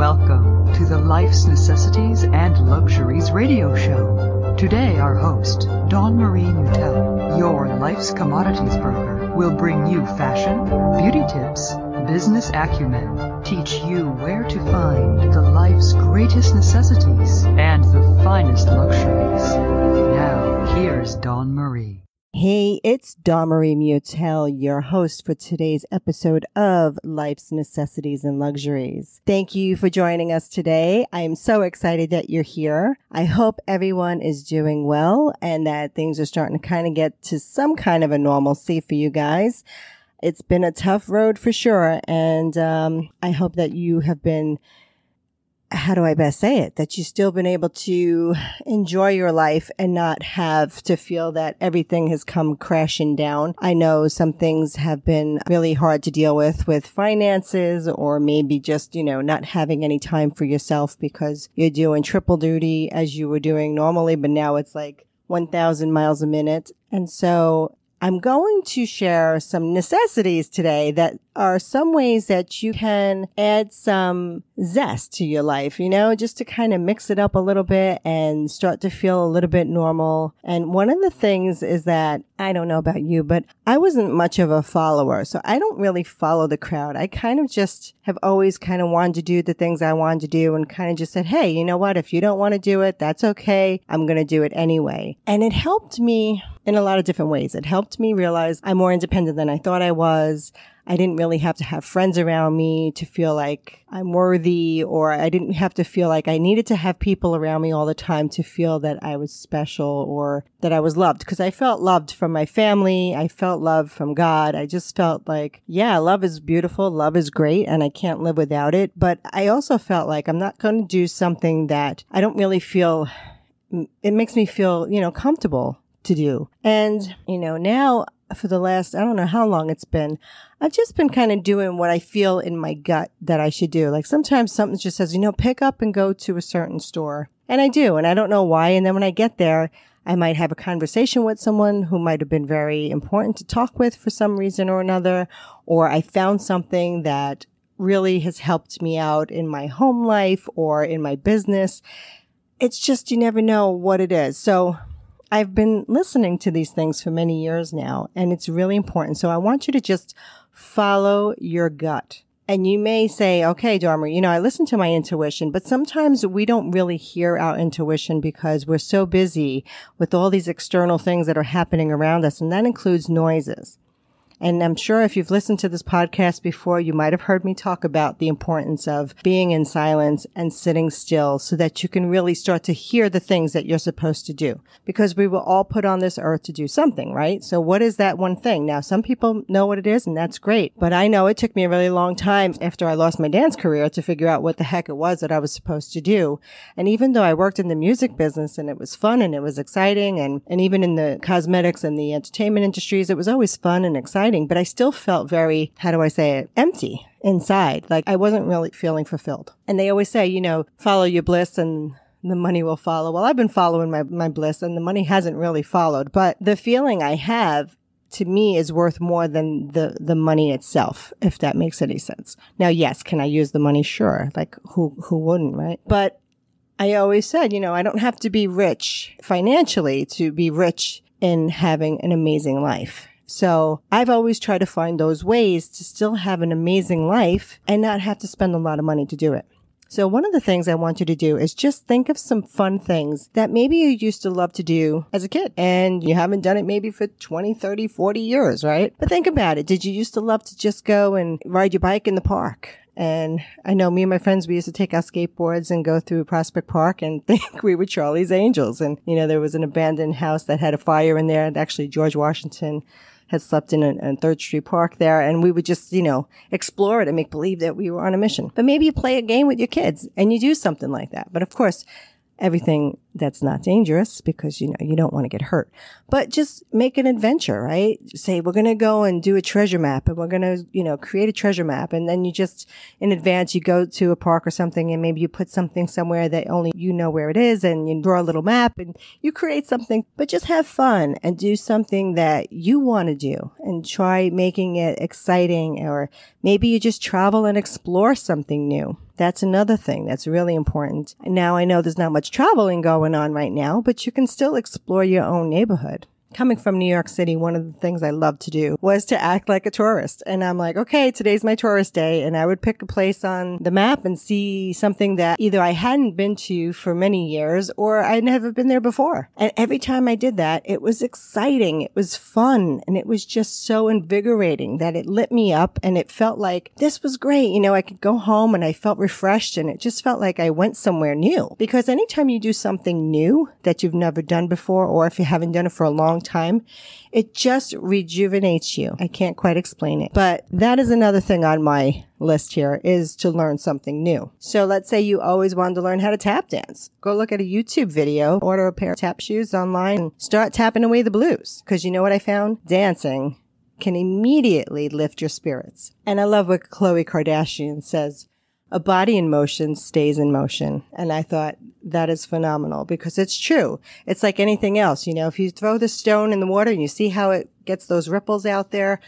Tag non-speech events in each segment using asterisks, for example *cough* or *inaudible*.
Welcome to the Life's Necessities and Luxuries radio show. Today, our host, Dawn Marie Nutell, your life's commodities broker, will bring you fashion, beauty tips, business acumen, teach you where to find the life's greatest necessities and the finest luxuries. Now, here's Dawn Marie. Hey, it's Domery Mutel, your host for today's episode of Life's Necessities and Luxuries. Thank you for joining us today. I am so excited that you're here. I hope everyone is doing well and that things are starting to kind of get to some kind of a normalcy for you guys. It's been a tough road for sure. And um, I hope that you have been how do I best say it? That you've still been able to enjoy your life and not have to feel that everything has come crashing down. I know some things have been really hard to deal with, with finances or maybe just, you know, not having any time for yourself because you're doing triple duty as you were doing normally, but now it's like 1,000 miles a minute. And so I'm going to share some necessities today that are some ways that you can add some zest to your life, you know, just to kind of mix it up a little bit and start to feel a little bit normal. And one of the things is that I don't know about you, but I wasn't much of a follower. So I don't really follow the crowd. I kind of just have always kind of wanted to do the things I wanted to do and kind of just said, Hey, you know what? If you don't want to do it, that's okay. I'm going to do it anyway. And it helped me in a lot of different ways. It helped me realize I'm more independent than I thought I was. I didn't really have to have friends around me to feel like I'm worthy, or I didn't have to feel like I needed to have people around me all the time to feel that I was special or that I was loved. Cause I felt loved from my family. I felt love from God. I just felt like, yeah, love is beautiful. Love is great and I can't live without it. But I also felt like I'm not going to do something that I don't really feel it makes me feel, you know, comfortable to do. And, you know, now for the last, I don't know how long it's been, I've just been kind of doing what I feel in my gut that I should do. Like sometimes something just says, you know, pick up and go to a certain store. And I do, and I don't know why. And then when I get there, I might have a conversation with someone who might have been very important to talk with for some reason or another, or I found something that really has helped me out in my home life or in my business. It's just, you never know what it is. So I've been listening to these things for many years now, and it's really important. So I want you to just follow your gut. And you may say, okay, Dharma, you know, I listen to my intuition, but sometimes we don't really hear our intuition because we're so busy with all these external things that are happening around us. And that includes noises. And I'm sure if you've listened to this podcast before, you might have heard me talk about the importance of being in silence and sitting still so that you can really start to hear the things that you're supposed to do. Because we were all put on this earth to do something, right? So what is that one thing? Now, some people know what it is and that's great, but I know it took me a really long time after I lost my dance career to figure out what the heck it was that I was supposed to do. And even though I worked in the music business and it was fun and it was exciting and, and even in the cosmetics and the entertainment industries, it was always fun and exciting writing, but I still felt very, how do I say it, empty inside. Like I wasn't really feeling fulfilled. And they always say, you know, follow your bliss and the money will follow. Well, I've been following my, my bliss and the money hasn't really followed, but the feeling I have to me is worth more than the, the money itself, if that makes any sense. Now, yes, can I use the money? Sure. Like who, who wouldn't, right? But I always said, you know, I don't have to be rich financially to be rich in having an amazing life. So I've always tried to find those ways to still have an amazing life and not have to spend a lot of money to do it. So one of the things I want you to do is just think of some fun things that maybe you used to love to do as a kid and you haven't done it maybe for 20, 30, 40 years, right? But think about it. Did you used to love to just go and ride your bike in the park? And I know me and my friends, we used to take our skateboards and go through Prospect Park and *laughs* think we were Charlie's Angels. And, you know, there was an abandoned house that had a fire in there. And actually, George Washington had slept in a, Third Street Park there, and we would just, you know, explore it and make believe that we were on a mission. But maybe you play a game with your kids and you do something like that. But of course, everything that's not dangerous because you know you don't want to get hurt but just make an adventure right say we're going to go and do a treasure map and we're going to you know create a treasure map and then you just in advance you go to a park or something and maybe you put something somewhere that only you know where it is and you draw a little map and you create something but just have fun and do something that you want to do and try making it exciting or maybe you just travel and explore something new that's another thing that's really important now i know there's not much traveling going going on right now, but you can still explore your own neighborhood coming from New York City, one of the things I loved to do was to act like a tourist. And I'm like, okay, today's my tourist day. And I would pick a place on the map and see something that either I hadn't been to for many years or I'd never been there before. And every time I did that, it was exciting. It was fun. And it was just so invigorating that it lit me up and it felt like this was great. You know, I could go home and I felt refreshed and it just felt like I went somewhere new because anytime you do something new that you've never done before or if you haven't done it for a long long time. It just rejuvenates you. I can't quite explain it, but that is another thing on my list here is to learn something new. So let's say you always wanted to learn how to tap dance. Go look at a YouTube video, order a pair of tap shoes online and start tapping away the blues. Cause you know what I found? Dancing can immediately lift your spirits. And I love what Khloe Kardashian says a body in motion stays in motion. And I thought that is phenomenal because it's true. It's like anything else. You know, if you throw the stone in the water and you see how it gets those ripples out there,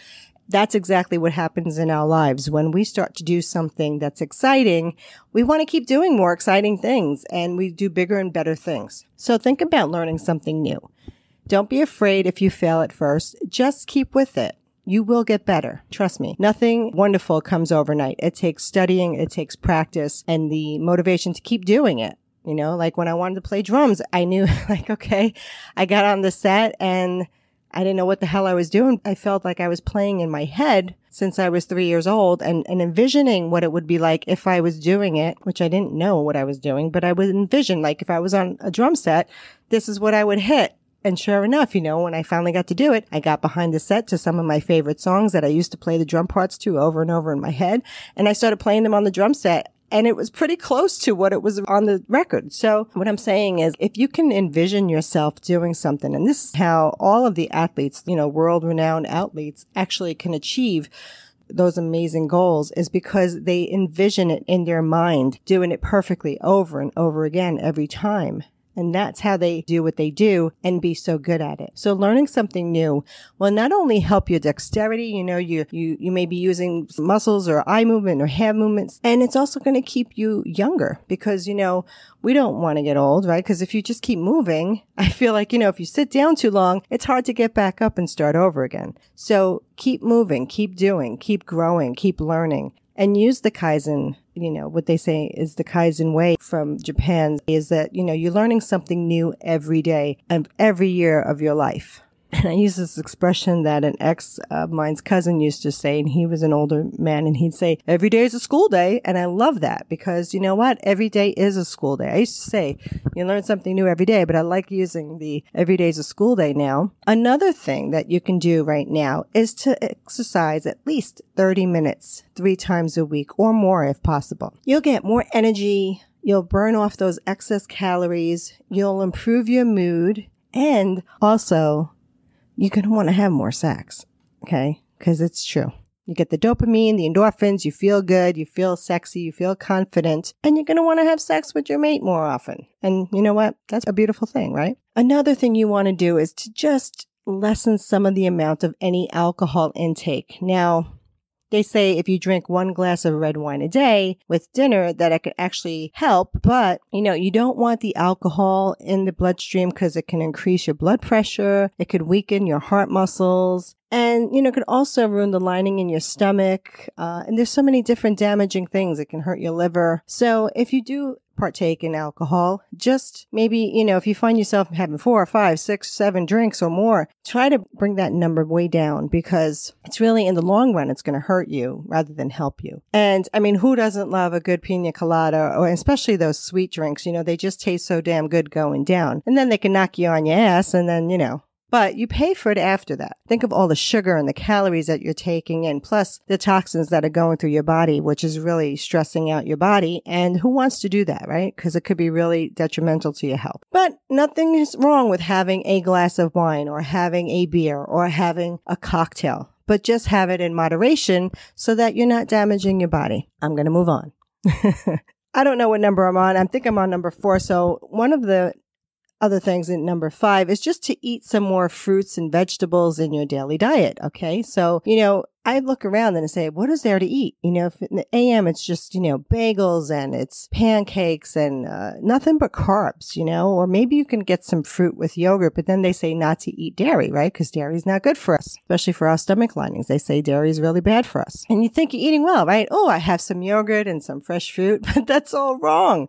that's exactly what happens in our lives. When we start to do something that's exciting, we want to keep doing more exciting things and we do bigger and better things. So think about learning something new. Don't be afraid if you fail at first. Just keep with it. You will get better. Trust me. Nothing wonderful comes overnight. It takes studying, it takes practice and the motivation to keep doing it. You know, like when I wanted to play drums, I knew *laughs* like, okay, I got on the set and I didn't know what the hell I was doing. I felt like I was playing in my head since I was three years old and, and envisioning what it would be like if I was doing it, which I didn't know what I was doing, but I would envision like if I was on a drum set, this is what I would hit. And sure enough, you know, when I finally got to do it, I got behind the set to some of my favorite songs that I used to play the drum parts to over and over in my head. And I started playing them on the drum set and it was pretty close to what it was on the record. So what I'm saying is if you can envision yourself doing something, and this is how all of the athletes, you know, world renowned athletes actually can achieve those amazing goals is because they envision it in their mind, doing it perfectly over and over again every time. And that's how they do what they do and be so good at it. So learning something new will not only help your dexterity, you know, you, you, you may be using muscles or eye movement or hand movements. And it's also going to keep you younger because, you know, we don't want to get old, right? Because if you just keep moving, *laughs* I feel like, you know, if you sit down too long, it's hard to get back up and start over again. So keep moving, keep doing, keep growing, keep learning and use the Kaizen. You know, what they say is the Kaizen way from Japan is that, you know, you're learning something new every day and every year of your life. And I use this expression that an ex of mine's cousin used to say, and he was an older man, and he'd say, every day is a school day. And I love that because you know what? Every day is a school day. I used to say, you learn something new every day, but I like using the every day is a school day now. Another thing that you can do right now is to exercise at least 30 minutes three times a week or more if possible. You'll get more energy. You'll burn off those excess calories. You'll improve your mood. And also, you're going to want to have more sex. Okay. Cause it's true. You get the dopamine, the endorphins, you feel good, you feel sexy, you feel confident, and you're going to want to have sex with your mate more often. And you know what? That's a beautiful thing, right? Another thing you want to do is to just lessen some of the amount of any alcohol intake. Now, they say if you drink one glass of red wine a day with dinner, that it could actually help. But, you know, you don't want the alcohol in the bloodstream because it can increase your blood pressure. It could weaken your heart muscles. And, you know, it could also ruin the lining in your stomach. Uh, and there's so many different damaging things. It can hurt your liver. So if you do partake in alcohol. Just maybe, you know, if you find yourself having four or five, six, seven drinks or more, try to bring that number way down because it's really in the long run, it's going to hurt you rather than help you. And I mean, who doesn't love a good pina colada or especially those sweet drinks? You know, they just taste so damn good going down and then they can knock you on your ass and then, you know, but you pay for it after that. Think of all the sugar and the calories that you're taking in, plus the toxins that are going through your body, which is really stressing out your body. And who wants to do that, right? Because it could be really detrimental to your health. But nothing is wrong with having a glass of wine or having a beer or having a cocktail, but just have it in moderation so that you're not damaging your body. I'm going to move on. *laughs* I don't know what number I'm on. I think I'm on number four. So one of the other things in number five is just to eat some more fruits and vegetables in your daily diet. Okay. So, you know, I look around and I say, what is there to eat? You know, in the AM, it's just, you know, bagels and it's pancakes and uh, nothing but carbs, you know, or maybe you can get some fruit with yogurt, but then they say not to eat dairy, right? Because dairy is not good for us, especially for our stomach linings. They say dairy is really bad for us. And you think you're eating well, right? Oh, I have some yogurt and some fresh fruit, *laughs* but that's all wrong.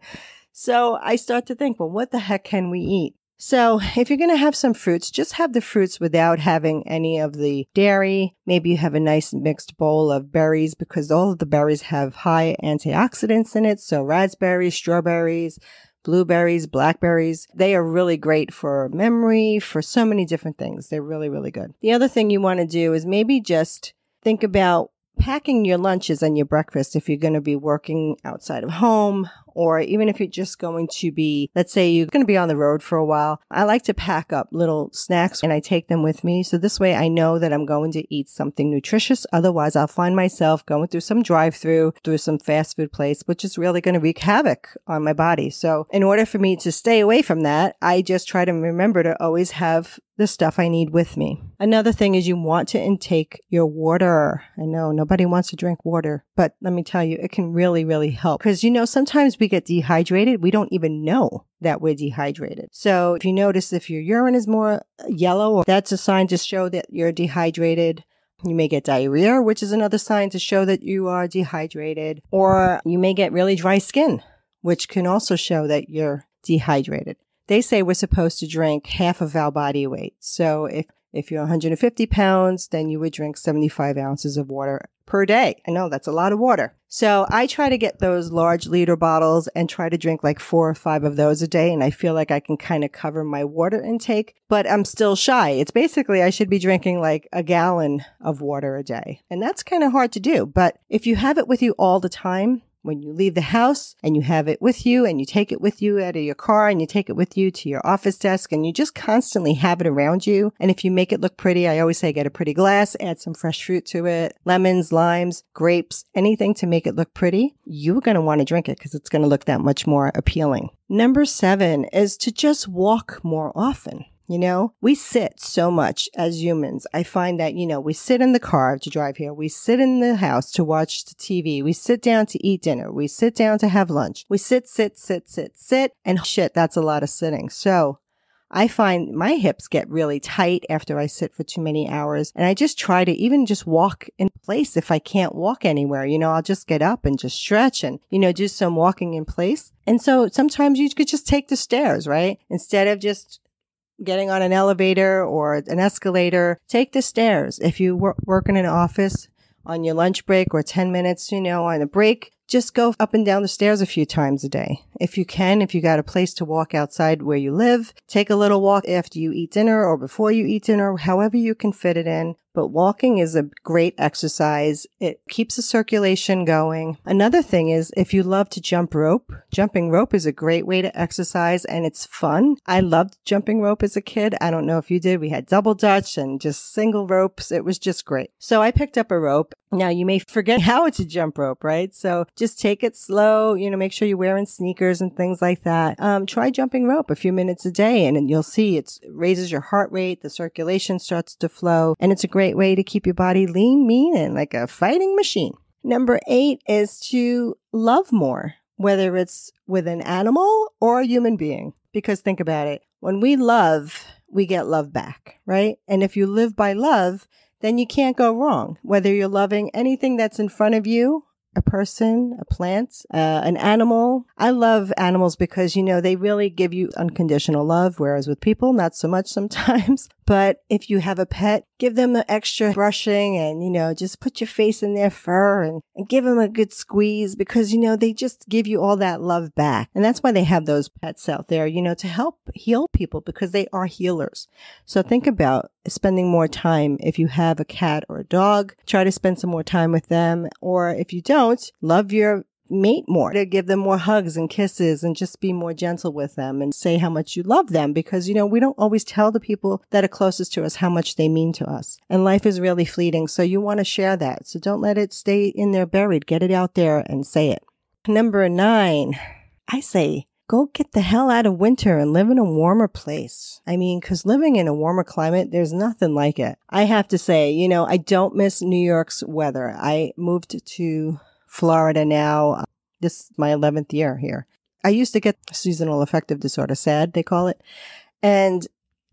So I start to think, well, what the heck can we eat? So if you're going to have some fruits, just have the fruits without having any of the dairy. Maybe you have a nice mixed bowl of berries because all of the berries have high antioxidants in it. So raspberries, strawberries, blueberries, blackberries. They are really great for memory, for so many different things. They're really, really good. The other thing you want to do is maybe just think about packing your lunches and your breakfast if you're going to be working outside of home or even if you're just going to be, let's say you're going to be on the road for a while, I like to pack up little snacks and I take them with me. So this way I know that I'm going to eat something nutritious. Otherwise, I'll find myself going through some drive through, through some fast food place, which is really going to wreak havoc on my body. So in order for me to stay away from that, I just try to remember to always have the stuff I need with me. Another thing is you want to intake your water. I know nobody wants to drink water, but let me tell you, it can really, really help because you know, sometimes we get dehydrated, we don't even know that we're dehydrated. So if you notice if your urine is more uh, yellow, that's a sign to show that you're dehydrated. You may get diarrhea, which is another sign to show that you are dehydrated, or you may get really dry skin, which can also show that you're dehydrated. They say we're supposed to drink half of our body weight. So if if you're 150 pounds, then you would drink 75 ounces of water per day. I know that's a lot of water. So I try to get those large liter bottles and try to drink like four or five of those a day. And I feel like I can kind of cover my water intake, but I'm still shy. It's basically I should be drinking like a gallon of water a day. And that's kind of hard to do. But if you have it with you all the time, when you leave the house and you have it with you and you take it with you out of your car and you take it with you to your office desk and you just constantly have it around you. And if you make it look pretty, I always say get a pretty glass, add some fresh fruit to it, lemons, limes, grapes, anything to make it look pretty. You're going to want to drink it because it's going to look that much more appealing. Number seven is to just walk more often. You know, we sit so much as humans. I find that, you know, we sit in the car to drive here. We sit in the house to watch the TV. We sit down to eat dinner. We sit down to have lunch. We sit, sit, sit, sit, sit. And *laughs* shit, that's a lot of sitting. So I find my hips get really tight after I sit for too many hours. And I just try to even just walk in place if I can't walk anywhere. You know, I'll just get up and just stretch and, you know, do some walking in place. And so sometimes you could just take the stairs, right? Instead of just getting on an elevator or an escalator, take the stairs. If you work in an office on your lunch break or 10 minutes, you know, on a break, just go up and down the stairs a few times a day if you can, if you got a place to walk outside where you live, take a little walk after you eat dinner or before you eat dinner, however you can fit it in. But walking is a great exercise. It keeps the circulation going. Another thing is if you love to jump rope, jumping rope is a great way to exercise and it's fun. I loved jumping rope as a kid. I don't know if you did. We had double dutch and just single ropes. It was just great. So I picked up a rope. Now you may forget *laughs* how to jump rope, right? So just take it slow, you know, make sure you're wearing sneakers stairs and things like that. Um, try jumping rope a few minutes a day and you'll see it raises your heart rate, the circulation starts to flow, and it's a great way to keep your body lean, mean, and like a fighting machine. Number eight is to love more, whether it's with an animal or a human being. Because think about it when we love, we get love back, right? And if you live by love, then you can't go wrong. Whether you're loving anything that's in front of you a person, a plant, uh, an animal. I love animals because, you know, they really give you unconditional love, whereas with people, not so much *laughs* sometimes. But if you have a pet, give them the extra brushing and, you know, just put your face in their fur and, and give them a good squeeze because, you know, they just give you all that love back. And that's why they have those pets out there, you know, to help heal people because they are healers. So think about spending more time. If you have a cat or a dog, try to spend some more time with them. Or if you don't, love your mate more, to give them more hugs and kisses and just be more gentle with them and say how much you love them because, you know, we don't always tell the people that are closest to us how much they mean to us. And life is really fleeting. So you want to share that. So don't let it stay in there buried. Get it out there and say it. Number nine, I say, go get the hell out of winter and live in a warmer place. I mean, cause living in a warmer climate, there's nothing like it. I have to say, you know, I don't miss New York's weather. I moved to Florida now. This is my 11th year here. I used to get seasonal affective disorder, SAD, they call it. And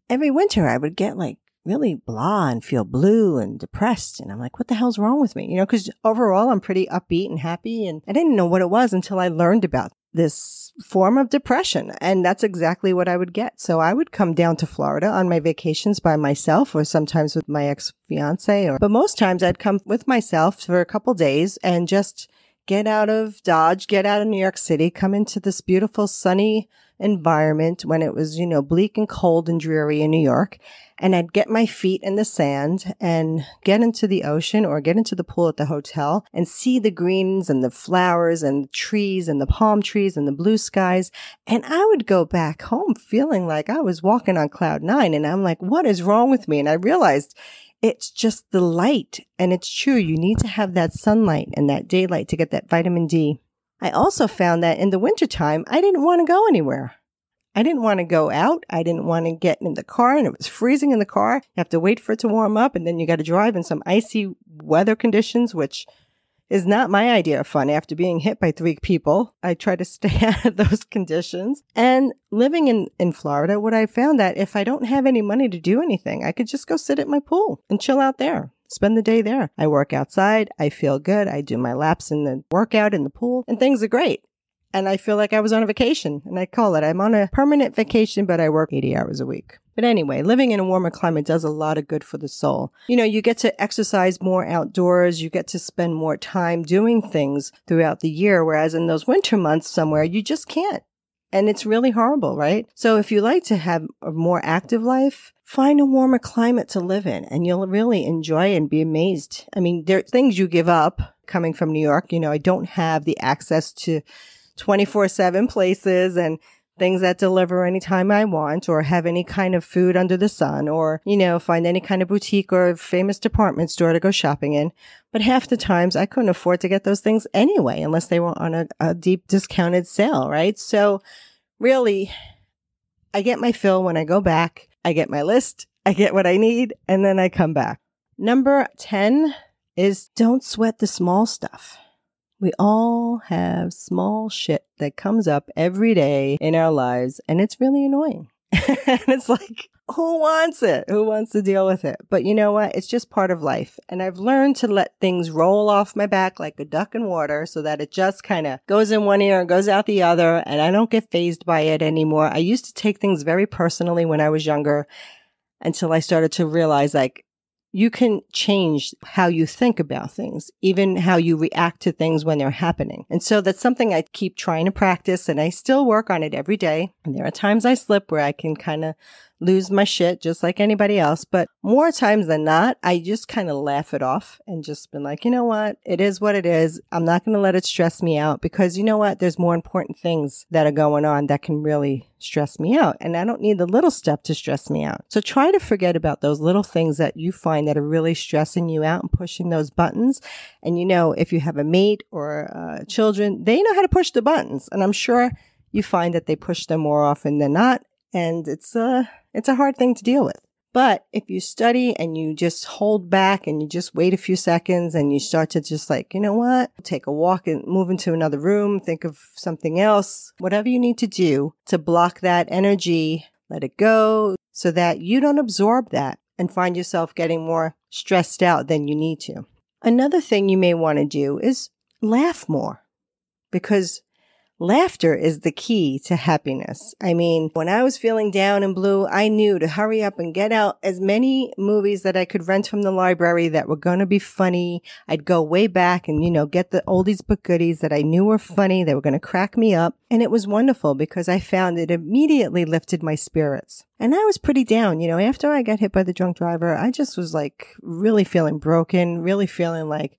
every winter I would get like really blah and feel blue and depressed. And I'm like, what the hell's wrong with me? You know, cause overall I'm pretty upbeat and happy. And I didn't know what it was until I learned about this form of depression. And that's exactly what I would get. So I would come down to Florida on my vacations by myself or sometimes with my ex fiance or, but most times I'd come with myself for a couple days and just get out of Dodge, get out of New York City, come into this beautiful sunny environment when it was, you know, bleak and cold and dreary in New York and I'd get my feet in the sand and get into the ocean or get into the pool at the hotel and see the greens and the flowers and the trees and the palm trees and the blue skies. And I would go back home feeling like I was walking on cloud nine. And I'm like, what is wrong with me? And I realized it's just the light. And it's true. You need to have that sunlight and that daylight to get that vitamin D. I also found that in the wintertime, I didn't want to go anywhere. I didn't want to go out. I didn't want to get in the car and it was freezing in the car. You have to wait for it to warm up and then you got to drive in some icy weather conditions, which is not my idea of fun after being hit by three people. I try to *laughs* stay out of those conditions. And living in, in Florida, what I found that if I don't have any money to do anything, I could just go sit at my pool and chill out there. Spend the day there. I work outside. I feel good. I do my laps in the workout in the pool and things are great and I feel like I was on a vacation. And I call it, I'm on a permanent vacation, but I work 80 hours a week. But anyway, living in a warmer climate does a lot of good for the soul. You know, you get to exercise more outdoors, you get to spend more time doing things throughout the year, whereas in those winter months somewhere, you just can't. And it's really horrible, right? So if you like to have a more active life, find a warmer climate to live in and you'll really enjoy and be amazed. I mean, there are things you give up coming from New York. You know, I don't have the access to 24 seven places and things that deliver anytime I want or have any kind of food under the sun or, you know, find any kind of boutique or famous department store to go shopping in. But half the times I couldn't afford to get those things anyway, unless they were on a, a deep discounted sale, right? So really, I get my fill when I go back. I get my list. I get what I need and then I come back. Number 10 is don't sweat the small stuff. We all have small shit that comes up every day in our lives, and it's really annoying. *laughs* and it's like, who wants it? Who wants to deal with it? But you know what? It's just part of life. And I've learned to let things roll off my back like a duck in water so that it just kind of goes in one ear and goes out the other. And I don't get phased by it anymore. I used to take things very personally when I was younger until I started to realize like you can change how you think about things, even how you react to things when they're happening. And so that's something I keep trying to practice and I still work on it every day. And there are times I slip where I can kind of lose my shit just like anybody else. But more times than not, I just kind of laugh it off and just been like, you know what? It is what it is. I'm not going to let it stress me out because you know what? There's more important things that are going on that can really stress me out. And I don't need the little stuff to stress me out. So try to forget about those little things that you find that are really stressing you out and pushing those buttons. And you know, if you have a mate or uh, children, they know how to push the buttons. And I'm sure you find that they push them more often than not and it's a it's a hard thing to deal with. But if you study and you just hold back and you just wait a few seconds and you start to just like, you know what, take a walk and move into another room, think of something else, whatever you need to do to block that energy, let it go so that you don't absorb that and find yourself getting more stressed out than you need to. Another thing you may want to do is laugh more because Laughter is the key to happiness. I mean, when I was feeling down and blue, I knew to hurry up and get out as many movies that I could rent from the library that were going to be funny. I'd go way back and, you know, get the oldies but goodies that I knew were funny. They were going to crack me up. And it was wonderful because I found it immediately lifted my spirits. And I was pretty down, you know, after I got hit by the drunk driver, I just was like really feeling broken, really feeling like,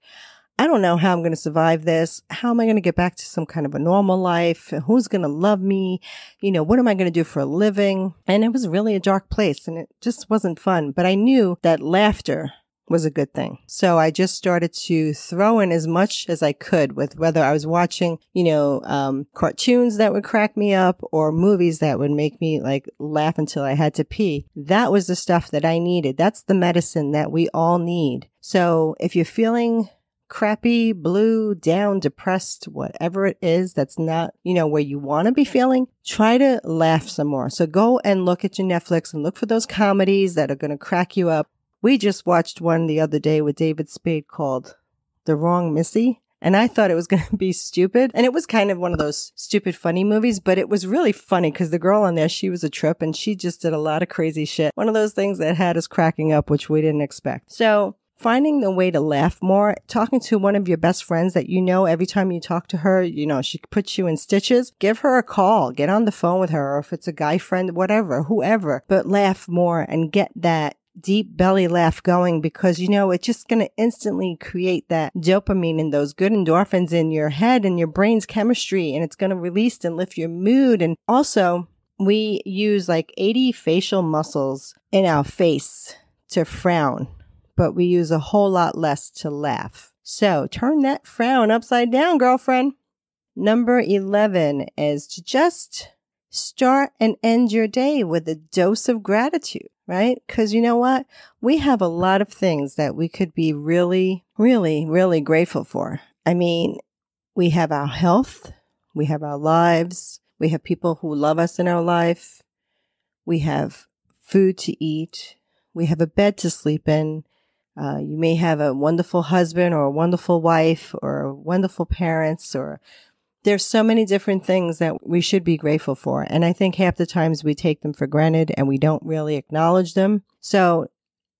I don't know how I'm going to survive this. How am I going to get back to some kind of a normal life? Who's going to love me? You know, what am I going to do for a living? And it was really a dark place and it just wasn't fun. But I knew that laughter was a good thing. So I just started to throw in as much as I could with whether I was watching, you know, um, cartoons that would crack me up or movies that would make me like laugh until I had to pee. That was the stuff that I needed. That's the medicine that we all need. So if you're feeling crappy, blue, down, depressed, whatever it is that's not, you know, where you want to be feeling, try to laugh some more. So go and look at your Netflix and look for those comedies that are going to crack you up. We just watched one the other day with David Spade called The Wrong Missy. And I thought it was *laughs* going to be stupid. And it was kind of one of those stupid, funny movies, but it was really funny because the girl on there, she was a trip and she just did a lot of crazy shit. One of those things that had us cracking up, which we didn't expect. So finding the way to laugh more, talking to one of your best friends that you know every time you talk to her, you know, she puts you in stitches, give her a call, get on the phone with her, or if it's a guy friend, whatever, whoever, but laugh more and get that deep belly laugh going because you know it's just going to instantly create that dopamine and those good endorphins in your head and your brain's chemistry and it's going to release and lift your mood and also we use like 80 facial muscles in our face to frown but we use a whole lot less to laugh. So turn that frown upside down, girlfriend. Number 11 is to just start and end your day with a dose of gratitude, right? Because you know what? We have a lot of things that we could be really, really, really grateful for. I mean, we have our health, we have our lives, we have people who love us in our life, we have food to eat, we have a bed to sleep in, uh, you may have a wonderful husband or a wonderful wife or wonderful parents or there's so many different things that we should be grateful for. And I think half the times we take them for granted and we don't really acknowledge them. So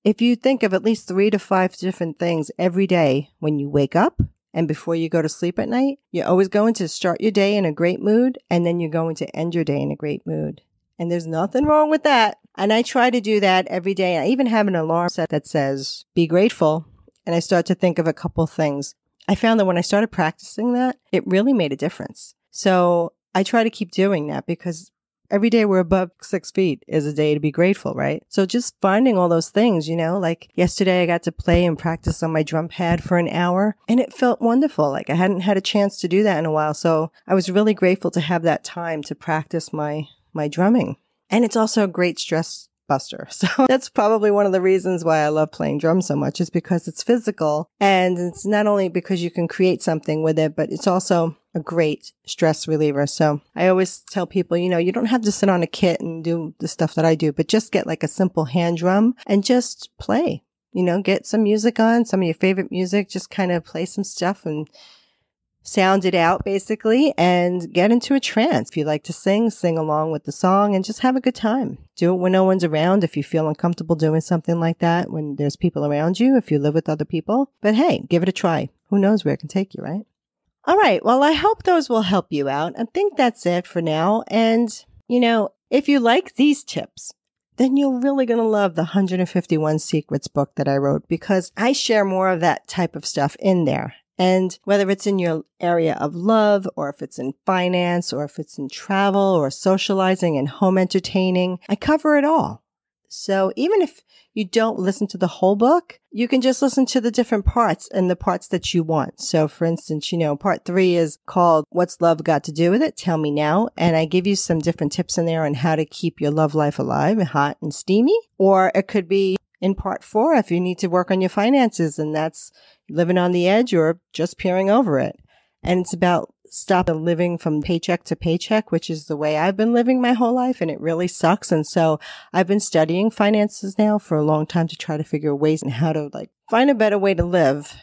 if you think of at least three to five different things every day when you wake up and before you go to sleep at night, you're always going to start your day in a great mood and then you're going to end your day in a great mood. And there's nothing wrong with that. And I try to do that every day. I even have an alarm set that says, be grateful. And I start to think of a couple things. I found that when I started practicing that, it really made a difference. So I try to keep doing that because every day we're above six feet is a day to be grateful, right? So just finding all those things, you know, like yesterday I got to play and practice on my drum pad for an hour and it felt wonderful. Like I hadn't had a chance to do that in a while. So I was really grateful to have that time to practice my my drumming. And it's also a great stress buster. *laughs* So that's probably one of the reasons why I love playing drums so much is because it's physical and it's not only because you can create something with it, but it's also a great stress reliever. So I always tell people, you know, you don't have to sit on a kit and do the stuff that I do, but just get like a simple hand drum and just play. You know, get some music on, some of your favorite music, just kind of play some stuff and sound it out basically and get into a trance. If you like to sing, sing along with the song and just have a good time. Do it when no one's around. If you feel uncomfortable doing something like that when there's people around you, if you live with other people, but hey, give it a try. Who knows where it can take you, right? All right. Well, I hope those will help you out. I think that's it for now. And you know, if you like these tips, then you're really going to love the 151 Secrets book that I wrote because I share more of that type of stuff in there. And whether it's in your area of love, or if it's in finance, or if it's in travel, or socializing and home entertaining, I cover it all. So even if you don't listen to the whole book, you can just listen to the different parts and the parts that you want. So for instance, you know, part three is called What's Love Got to Do with It? Tell Me Now. And I give you some different tips in there on how to keep your love life alive and hot and steamy. Or it could be in part four if you need to work on your finances and that's living on the edge or just peering over it. And it's about stop living from paycheck to paycheck, which is the way I've been living my whole life. And it really sucks. And so I've been studying finances now for a long time to try to figure ways and how to like find a better way to live.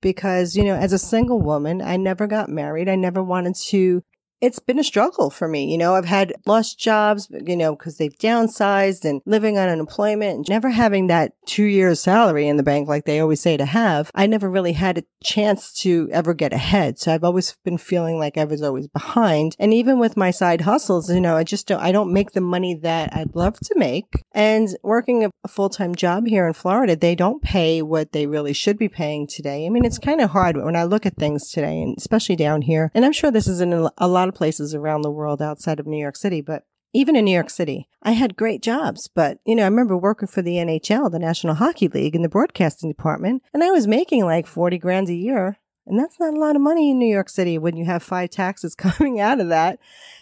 Because, you know, as a single woman, I never got married. I never wanted to it's been a struggle for me. You know, I've had lost jobs, you know, because they've downsized and living on unemployment and never having that two year salary in the bank, like they always say to have. I never really had a chance to ever get ahead. So I've always been feeling like I was always behind. And even with my side hustles, you know, I just don't, I don't make the money that I'd love to make. And working a full time job here in Florida, they don't pay what they really should be paying today. I mean, it's kind of hard when I look at things today and especially down here. And I'm sure this is in a lot of places around the world outside of New York City, but even in New York City, I had great jobs. But, you know, I remember working for the NHL, the National Hockey League, in the broadcasting department, and I was making like 40 grand a year. And that's not a lot of money in New York City when you have five taxes *laughs* coming out of that.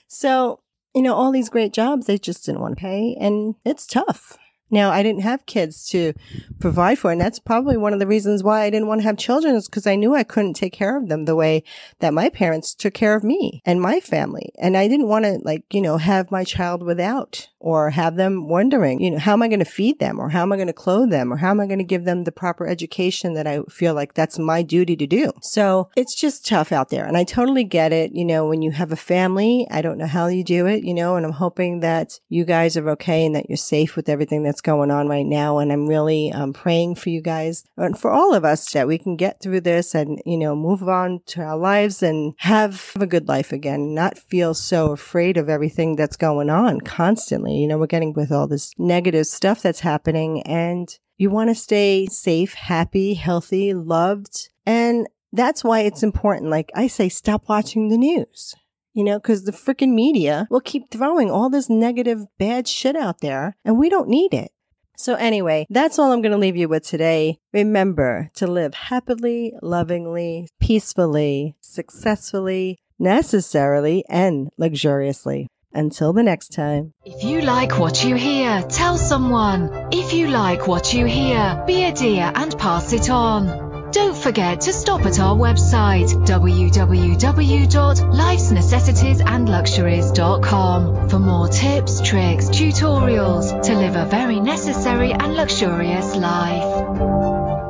So, you know, all these great jobs, they just didn't want to pay. And it's tough. Now, I didn't have kids to provide for. And that's probably one of the reasons why I didn't want to have children is because I knew I couldn't take care of them the way that my parents took care of me and my family. And I didn't want to like, you know, have my child without or have them wondering, you know, how am I going to feed them or how am I going to clothe them or how am I going to give them the proper education that I feel like that's my duty to do. So it's just tough out there. And I totally get it. You know, when you have a family, I don't know how you do it, you know, and I'm hoping that you guys are okay and that you're safe with everything that's going on right now. And I'm really um, praying for you guys and for all of us that we can get through this and, you know, move on to our lives and have a good life again, not feel so afraid of everything that's going on constantly family. You know, we're getting with all this negative stuff that's happening and you want to stay safe, happy, healthy, loved. And that's why it's important. Like I say, stop watching the news, you know, cause the freaking media will keep throwing all this negative bad shit out there and we don't need it. So anyway, that's all I'm going to leave you with today. Remember to live happily, lovingly, peacefully, successfully, necessarily, and luxuriously. Until the next time. If you like what you hear, tell someone. If you like what you hear, be a dear and pass it on. Don't forget to stop at our website www.lifesnecessitiesandluxuries.com for more tips, tricks, tutorials to live a very necessary and luxurious life.